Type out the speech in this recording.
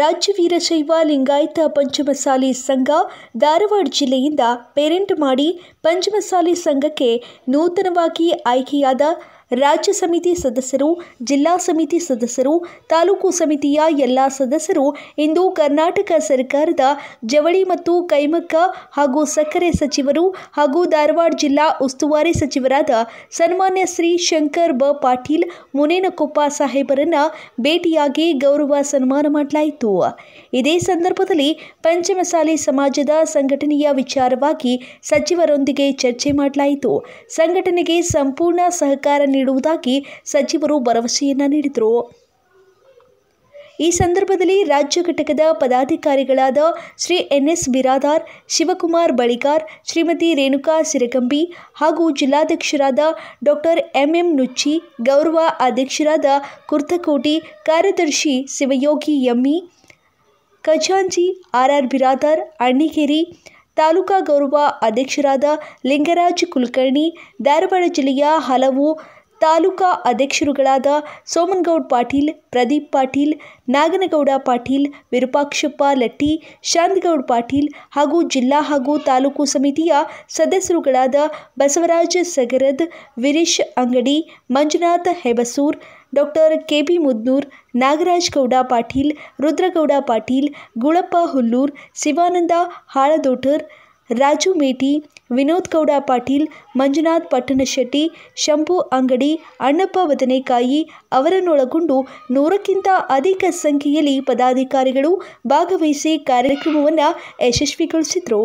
ರಾಜ್ಯ ವೀರಶೈವ ಲಿಂಗಾಯತ ಪಂಚಮಸಾಲಿ ಸಂಘ ಧಾರವಾಡ ಜಿಲ್ಲೆಯಿಂದ ಪೇರೆಂಟ್ ಮಾಡಿ ಪಂಚಮಸಾಲಿ ಸಂಘಕ್ಕೆ ನೂತನವಾಗಿ ಆಯ್ಕೆಯಾದ ರಾಜ್ಯ ಸಮಿತಿ ಸದಸ್ಯರು ಜಿಲ್ಲಾ ಸಮಿತಿ ಸದಸ್ಯರು ತಾಲೂಕು ಸಮಿತಿಯ ಎಲ್ಲ ಸದಸ್ಯರು ಇಂದು ಕರ್ನಾಟಕ ಸರ್ಕಾರದ ಜವಳಿ ಮತ್ತು ಕೈಮಕ್ಕ ಹಾಗೂ ಸಕ್ಕರೆ ಸಚಿವರು ಹಾಗೂ ಧಾರವಾಡ ಜಿಲ್ಲಾ ಉಸ್ತುವಾರಿ ಸಚಿವರಾದ ಸನ್ಮಾನ್ಯ ಶ್ರೀ ಶಂಕರ್ ಬ ಪಾಟೀಲ್ ಮುನೇನಕೊಪ್ಪ ಸಾಹೇಬರನ್ನ ಭೇಟಿಯಾಗಿ ಗೌರವ ಸನ್ಮಾನ ಮಾಡಲಾಯಿತು ಇದೇ ಸಂದರ್ಭದಲ್ಲಿ ಪಂಚಮಸಾಲಿ ಸಮಾಜದ ಸಂಘಟನೆಯ ವಿಚಾರವಾಗಿ ಸಚಿವರೊಂದಿಗೆ ಚರ್ಚೆ ಮಾಡಲಾಯಿತು ಸಂಘಟನೆಗೆ ಸಂಪೂರ್ಣ ಸಹಕಾರ ನೀಡುವುದಾಗಿ ಸಚಿವರು ಭರವಸೆಯನ್ನು ನೀಡಿದರು ಈ ಸಂದರ್ಭದಲ್ಲಿ ರಾಜ್ಯ ಘಟಕದ ಪದಾಧಿಕಾರಿಗಳಾದ ಶ್ರೀ ಎನ್ಎಸ್ ಬಿರಾದಾರ್ ಶಿವಕುಮಾರ್ ಬಳಿಗಾರ್ ಶ್ರೀಮತಿ ರೇಣುಕಾ ಸಿರಗಂಬಿ ಹಾಗೂ ಜಿಲ್ಲಾಧ್ಯಕ್ಷರಾದ ಡಾಕ್ಟರ್ ಎಂಎಂ ನುಚ್ಚಿ ಗೌರವ ಅಧ್ಯಕ್ಷರಾದ ಕುರ್ತಕೋಟಿ ಕಾರ್ಯದರ್ಶಿ ಶಿವಯೋಗಿ ಯಮ್ಮಿ ಖಜಾಂಜಿ ಆರ್ಆರ್ ಬಿರಾದಾರ್ ಅಣ್ಣಿಗೇರಿ ತಾಲೂಕಾ ಗೌರವ ಅಧ್ಯಕ್ಷರಾದ ಲಿಂಗರಾಜ್ ಕುಲಕರ್ಣಿ ಧಾರವಾಡ ಜಿಲ್ಲೆಯ ಹಲವು ತಾಲೂಕಾ ಅಧ್ಯಕ್ಷರುಗಳಾದ ಸೋಮನಗೌಡ ಪಾಟೀಲ್ ಪ್ರದೀಪ್ ಪಾಟೀಲ್ ನಾಗನಗೌಡ ಪಾಟೀಲ್ ವಿರೂಪಾಕ್ಷಪ್ಪ ಲಟ್ಟಿ ಶಾಂತಗೌಡ ಪಾಟೀಲ್ ಹಾಗೂ ಜಿಲ್ಲಾ ಹಾಗೂ ತಾಲೂಕು ಸಮಿತಿಯ ಸದಸ್ಯರುಗಳಾದ ಬಸವರಾಜ ಸಗರದ್ ವಿರೀಶ್ ಅಂಗಡಿ ಮಂಜುನಾಥ ಹೆಬಸೂರ್ ಡಾಕ್ಟರ್ ಕೆಬಿ ಮುದ್ನೂರ್ ನಾಗರಾಜ್ ಗೌಡ ಪಾಟೀಲ್ ರುದ್ರಗೌಡ ಪಾಟೀಲ್ ಗುಳಪ್ಪ ಹುಲ್ಲೂರ್ ಶಿವಾನಂದ ಹಾಳದೋಟರ್ ರಾಜು ಮೇಟಿ ವಿನೋದ್ ಗೌಡ ಪಾಟೀಲ್ ಮಂಜುನಾಥ್ ಪಟ್ಟಣಶೆಟ್ಟಿ ಶಂಪು ಅಂಗಡಿ ಅಣ್ಣಪ್ಪ ಬದನೆಕಾಯಿ ಅವರನ್ನೊಳಗೊಂಡು ನೂರಕ್ಕಿಂತ ಅಧಿಕ ಸಂಖ್ಯೆಯಲ್ಲಿ ಪದಾಧಿಕಾರಿಗಳು ಭಾಗವಹಿಸಿ ಕಾರ್ಯಕ್ರಮವನ್ನು ಯಶಸ್ವಿಗೊಳಿಸಿದರು